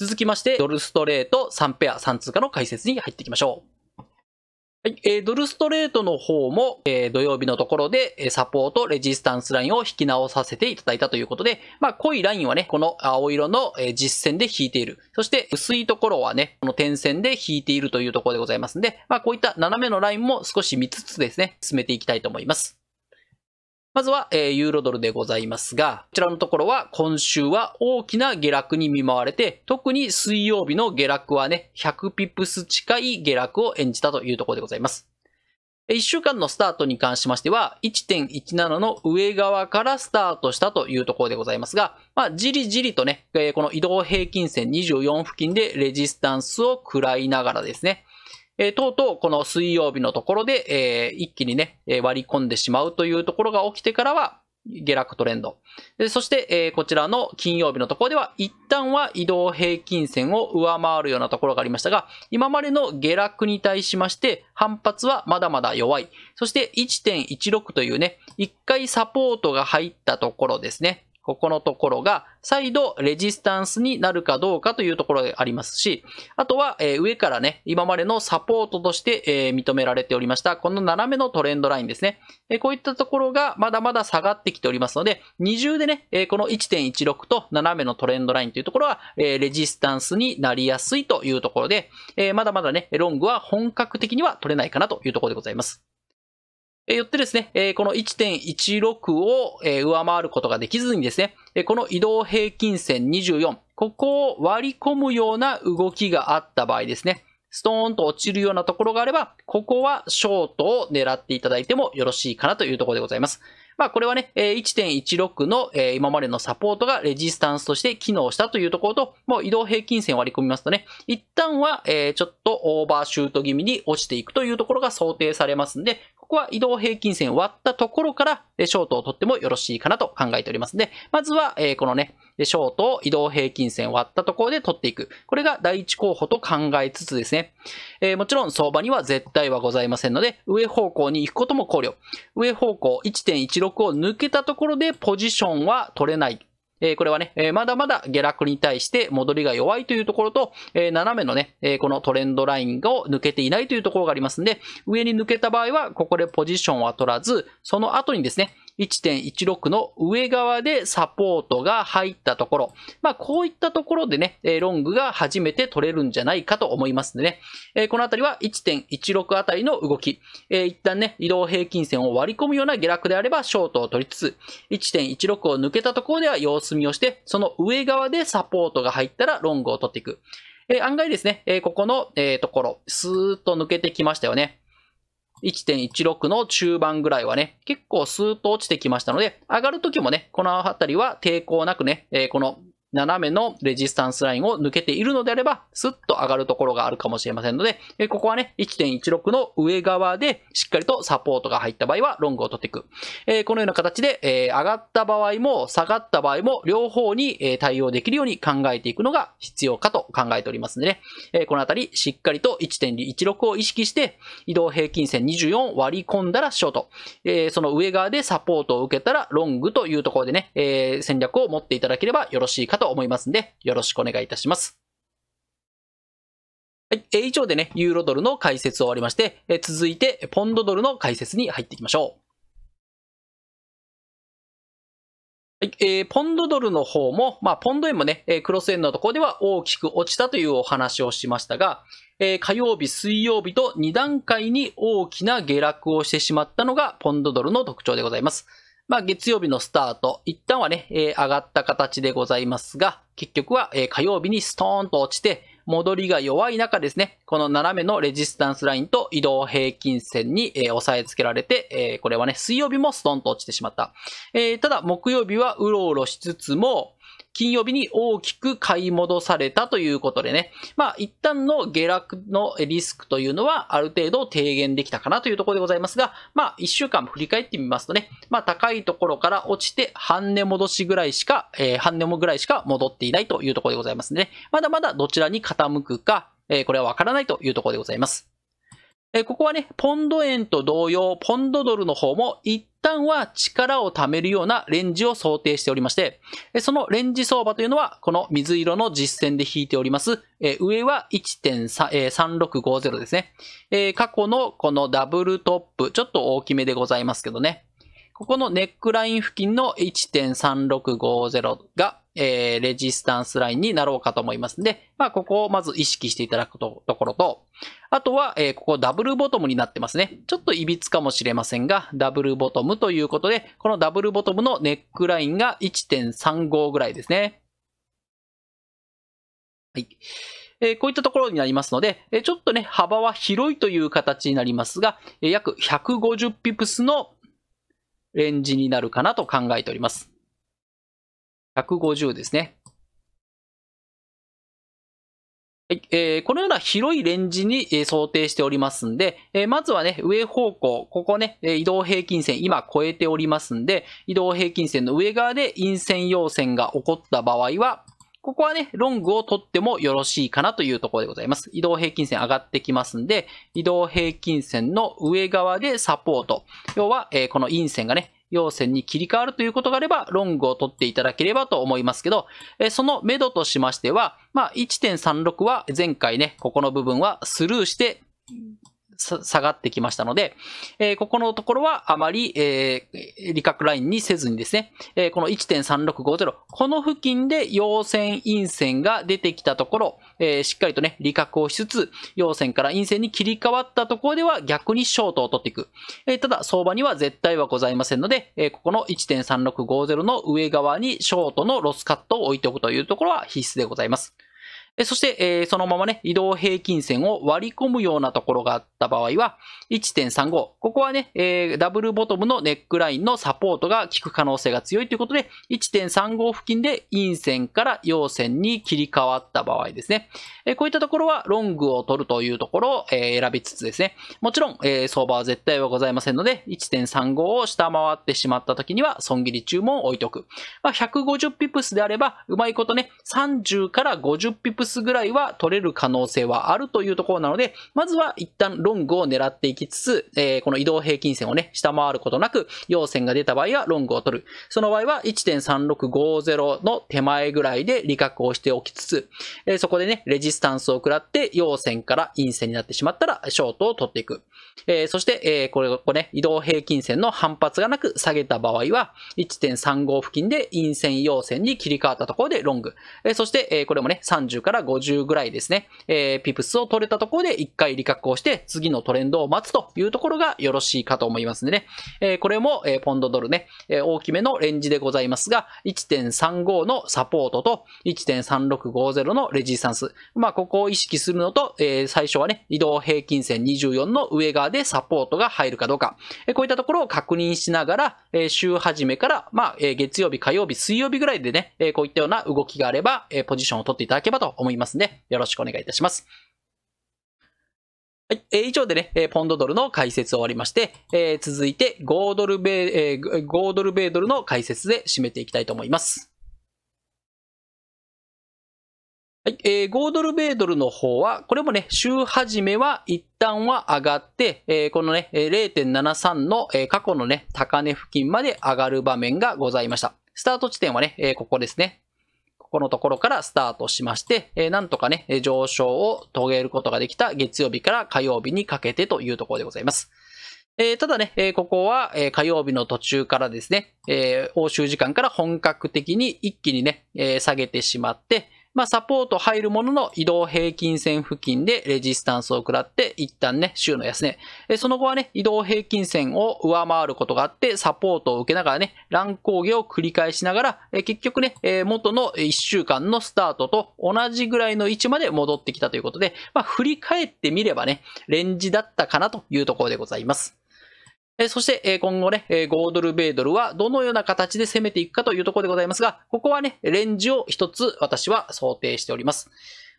続きまして、ドルストレート3ペア3通貨の解説に入っていきましょう。はいえー、ドルストレートの方も、えー、土曜日のところで、サポート、レジスタンスラインを引き直させていただいたということで、まあ、濃いラインはね、この青色の実線で引いている。そして、薄いところはね、この点線で引いているというところでございますんで、まあ、こういった斜めのラインも少し見つつですね、進めていきたいと思います。まずは、えユーロドルでございますが、こちらのところは今週は大きな下落に見舞われて、特に水曜日の下落はね、100ピプス近い下落を演じたというところでございます。1週間のスタートに関しましては、1.17の上側からスタートしたというところでございますが、まあ、じりじりとね、この移動平均線24付近でレジスタンスを食らいながらですね、えとうとうこの水曜日のところで、え一気にね、割り込んでしまうというところが起きてからは、下落トレンド。そして、えこちらの金曜日のところでは、一旦は移動平均線を上回るようなところがありましたが、今までの下落に対しまして、反発はまだまだ弱い。そして1.16というね、一回サポートが入ったところですね。ここのところが再度レジスタンスになるかどうかというところがありますし、あとは、え上からね、今までのサポートとして、え認められておりました、この斜めのトレンドラインですね、えこういったところがまだまだ下がってきておりますので、二重でね、えこの1.16と斜めのトレンドラインというところは、えレジスタンスになりやすいというところで、えまだまだね、ロングは本格的には取れないかなというところでございます。えよってですね、えこの1.16を、え上回ることができずにですね、えこの移動平均線24、ここを割り込むような動きがあった場合ですね、ストーンと落ちるようなところがあれば、ここはショートを狙っていただいてもよろしいかなというところでございます。まあこれはね、1.16の今までのサポートがレジスタンスとして機能したというところと、もう移動平均線を割り込みますとね、一旦はちょっとオーバーシュート気味に落ちていくというところが想定されますんで、ここは移動平均線を割ったところから、ショートを取ってもよろしいかなと考えておりますので、まずは、このね、ショートを移動平均線を割ったところで取っていく。これが第一候補と考えつつですね。えもちろん相場には絶対はございませんので、上方向に行くことも考慮。上方向1.16を抜けたところでポジションは取れない。えー、これはね、えまだまだ下落に対して戻りが弱いというところと、え斜めのね、えこのトレンドラインを抜けていないというところがありますんで、上に抜けた場合は、ここでポジションは取らず、その後にですね、1.16の上側でサポートが入ったところ、まあ、こういったところでね、ロングが初めて取れるんじゃないかと思いますんでね、このあたりは1.16あたりの動き、一旦ね、移動平均線を割り込むような下落であればショートを取りつつ、1.16を抜けたところでは様子見をして、その上側でサポートが入ったらロングを取っていく。案外ですね、ここの、ところ、スーッと抜けてきましたよね。1.16の中盤ぐらいはね、結構スーッと落ちてきましたので、上がる時もね、この辺りは抵抗なくね、えー、この斜めのレジスタンスラインを抜けているのであれば、スッと上がるところがあるかもしれませんので、ここはね、1.16の上側でしっかりとサポートが入った場合はロングを取っていく。このような形で、上がった場合も下がった場合も両方に、対応できるように考えていくのが必要かと考えておりますのでね、このあたりしっかりと1.16を意識して移動平均線24割り込んだらショート、その上側でサポートを受けたらロングというところでね、戦略を持っていただければよろしいかとと思いますんで、よろしくお願いいたします。はい、えー、以上でね、ユーロドルの解説を終わりまして、え続いて、ポンドドルの解説に入っていきましょう。はい、えー、ポンドドルの方も、まあ、ポンド円もね、えー、クロス円のところでは大きく落ちたというお話をしましたが、えー、火曜日、水曜日と2段階に大きな下落をしてしまったのが、ポンドドルの特徴でございます。まあ、月曜日のスタート、一旦はね、えー、上がった形でございますが、結局は、えー、火曜日にストーンと落ちて、戻りが弱い中ですね、この斜めのレジスタンスラインと移動平均線に、えー、押さえつけられて、えー、これはね、水曜日もストンと落ちてしまった。えー、ただ、木曜日はうろうろしつつも、金曜日に大きく買い戻されたということでね、まあ一旦の下落のリスクというのはある程度低減できたかなというところでございますが、まあ一週間振り返ってみますとね、まあ高いところから落ちて半値戻しぐらいしか、えー、半値もぐらいしか戻っていないというところでございますね。まだまだどちらに傾くか、えー、これはわからないというところでございます。えここはね、ポンド円と同様、ポンドドルの方も一旦は力を貯めるようなレンジを想定しておりまして、そのレンジ相場というのは、この水色の実線で引いております、え上は1.3650ですね、え過去のこのダブルトップ、ちょっと大きめでございますけどね。ここのネックライン付近の1.3650がえー、レジスタンスラインになろうかと思いますんで、まあ、ここをまず意識していただくところと、あとは、えー、ここダブルボトムになってますね。ちょっといびつかもしれませんが、ダブルボトムということで、このダブルボトムのネックラインが1.35ぐらいですね。はい。えこういったところになりますので、えちょっとね、幅は広いという形になりますが、え約150ピプスのレンジになるかなと考えております。150ですね。はい、えー、このような広いレンジに、え想定しておりますんで、えー、まずはね、上方向、ここね、え移動平均線、今超えておりますんで、移動平均線の上側で陰線陽線が起こった場合は、ここはね、ロングを取ってもよろしいかなというところでございます。移動平均線上がってきますんで、移動平均線の上側でサポート。要は、えー、この陰線がね、要線に切り替わるということがあれば、ロングを取っていただければと思いますけど、その目処としましては、まあ、1.36は前回ね、ここの部分はスルーして、下がってきましたので、えー、ここのところはあまり、えー、利確ラインにせずにですね、えー、この1.3650、この付近で陽線、陰線が出てきたところ、えー、しっかりとね、利確をしつつ、陽線から陰線に切り替わったところでは逆にショートを取っていく。えー、ただ、相場には絶対はございませんので、えー、ここの1.3650の上側にショートのロスカットを置いておくというところは必須でございます。そして、そのままね、移動平均線を割り込むようなところがあった場合は、1.35。ここはね、ダブルボトムのネックラインのサポートが効く可能性が強いということで、1.35付近で陰線から陽線に切り替わった場合ですね。こういったところは、ロングを取るというところを選びつつですね。もちろん、相場は絶対はございませんので、1.35を下回ってしまった時には、損切り注文を置いておく。まあ、150ピプスであれば、うまいことね、30から50ピプスプスぐらいは取れる可能性はあるというところなので、まずは一旦ロングを狙っていきつつ、えー、この移動平均線をね、下回ることなく、陽線が出た場合はロングを取る。その場合は1.3650の手前ぐらいで利確をしておきつつ、えー、そこでね、レジスタンスを食らって、陽線から陰線になってしまったら、ショートを取っていく。えー、そして、えー、これ、こね、移動平均線の反発がなく下げた場合は、1.35付近で陰線陽線に切り替わったところでロング。えー、そして、えー、これもね、30からから50ぐらいですね、えー、ピプスを取れたところで1回利確をして、次のトレンドを待つというところがよろしいかと思いますんでね。えー、これも、えー、ポンドドルね、えー、大きめのレンジでございますが、1.35のサポートと1.3650のレジスタンス。まあ、ここを意識するのと、えー、最初はね、移動平均線24の上側でサポートが入るかどうか。えー、こういったところを確認しながら、えー、週始めから、まあ、え月曜日、火曜日、水曜日ぐらいでね、えー、こういったような動きがあれば、えー、ポジションを取っていただければと思いますね。よろしくお願いいたします。はい。えー、以上でね、えー、ポンドドルの解説を終わりまして、えー、続いて5ドル米、えー、5ドル米ドルの解説で締めていきたいと思います。はい。えー、5ドル米ドルの方は、これもね、週始めは一旦は上がって、えー、このね、0.73の、えー、過去のね、高値付近まで上がる場面がございました。スタート地点はね、えー、ここですね。このところからスタートしまして、えなんとかね、上昇を遂げることができた月曜日から火曜日にかけてというところでございます。えただね、えここは、え火曜日の途中からですね、え欧州時間から本格的に一気にね、え下げてしまって、まあ、サポート入るものの移動平均線付近でレジスタンスを食らって、一旦ね、週の安値、その後はね、移動平均線を上回ることがあって、サポートを受けながらね、乱高下を繰り返しながら、結局ね、元の1週間のスタートと同じぐらいの位置まで戻ってきたということで、まあ、振り返ってみればね、レンジだったかなというところでございます。えそして、え今後ね、え5ドル、米ドルはどのような形で攻めていくかというところでございますが、ここはね、レンジを一つ私は想定しております。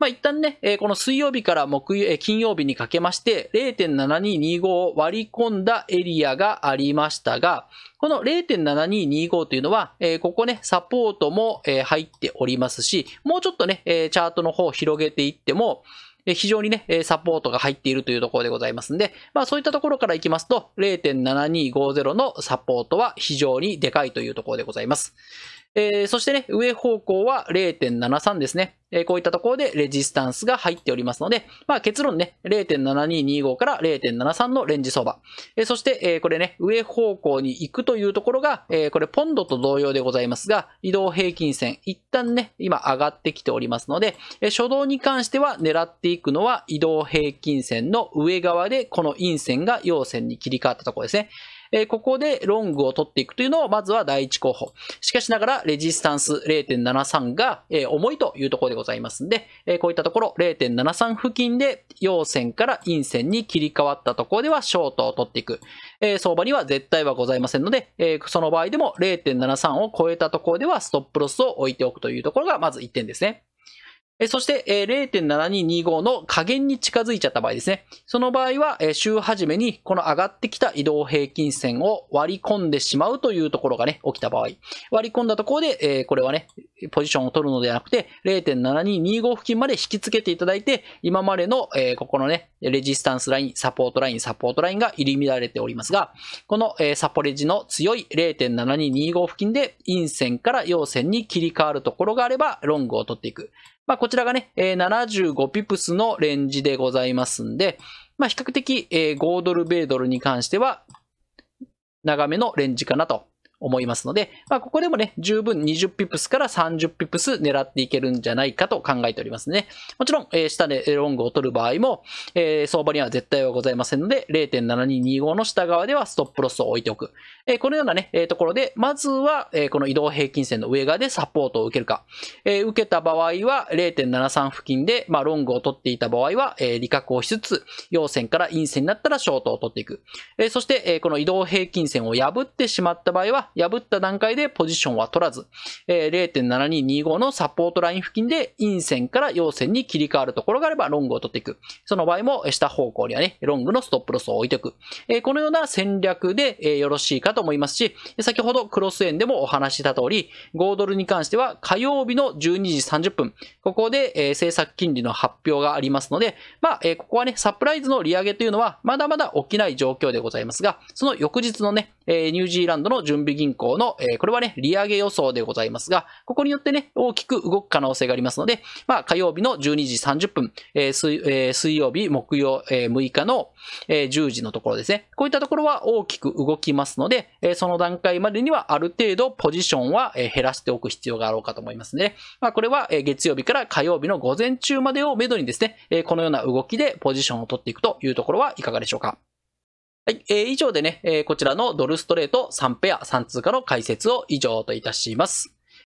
まあ、一旦ね、えこの水曜日から木曜、金曜日にかけまして、0.7225を割り込んだエリアがありましたが、この0.7225というのは、えここね、サポートも、え入っておりますし、もうちょっとね、えチャートの方を広げていっても、非常にね、サポートが入っているというところでございますんで、まあそういったところからいきますと、0.7250のサポートは非常にでかいというところでございます。えー、そしてね、上方向は0.73ですね。えー、こういったところでレジスタンスが入っておりますので、まあ結論ね、0.7225から0.73のレンジ相場。えー、そして、えこれね、上方向に行くというところが、えこれポンドと同様でございますが、移動平均線、一旦ね、今上がってきておりますので、え初動に関しては狙っていくのは移動平均線の上側で、この陰線が陽線に切り替わったところですね。えー、ここでロングを取っていくというのを、まずは第一候補。しかしながら、レジスタンス0.73が、えー、重いというところでございますので、えー、こういったところ、0.73付近で陽線から陰線に切り替わったところでは、ショートを取っていく。えー、相場には絶対はございませんので、えー、その場合でも0.73を超えたところでは、ストップロスを置いておくというところが、まず1点ですね。そして、0.7225の下限に近づいちゃった場合ですね。その場合は、週初めにこの上がってきた移動平均線を割り込んでしまうというところがね、起きた場合。割り込んだところで、これはね、ポジションを取るのではなくて、0.7225付近まで引き付けていただいて、今までの、ここのね、レジスタンスライン、サポートライン、サポートラインが入り乱れておりますが、この、サポレジの強い0.7225付近で、陰線から陽線に切り替わるところがあれば、ロングを取っていく。まあ、こちらがね、75ピプスのレンジでございますんで、まあ、比較的、5ドル、米ドルに関しては、長めのレンジかなと思いますので、まあ、ここでもね、十分20ピプスから30ピプス狙っていけるんじゃないかと考えておりますね。もちろん、えー、下でロングを取る場合も、えー、相場には絶対はございませんので、0.7225の下側ではストップロスを置いておく。えー、このようなね、えー、ところで、まずは、えー、この移動平均線の上側でサポートを受けるか。えー、受けた場合は0.73付近で、まあ、ロングを取っていた場合は、えー、利確をしつつ、陽線から陰線になったらショートを取っていく。えー、そして、えー、この移動平均線を破ってしまった場合は、破った段階でポジションは取らず、え0.7225のサポートライン付近で陰線から陽線に切り替わるところがあればロングを取っていく。その場合も下方向にはね、ロングのストップロスを置いておく。えこのような戦略で、えよろしいかと思いますし、先ほどクロス円でもお話しした通り、5ドルに関しては火曜日の12時30分、ここで、え政策金利の発表がありますので、まあ、えここはね、サプライズの利上げというのはまだまだ起きない状況でございますが、その翌日のね、えニュージーランドの準備銀行の、えー、これはね、利上げ予想でございますが、ここによってね、大きく動く可能性がありますので、まあ、火曜日の12時30分、えー水えー、水曜日、木曜、えー、6日の、えー、10時のところですね、こういったところは大きく動きますので、えー、その段階までにはある程度ポジションは、えー、減らしておく必要があろうかと思いますね。まあ、これは、えー、月曜日から火曜日の午前中までをめどにですね、えー、このような動きでポジションを取っていくというところはいかがでしょうか。はい、えー、以上でね、えー、こちらのドルストレート3ペア3通貨の解説を以上といたします。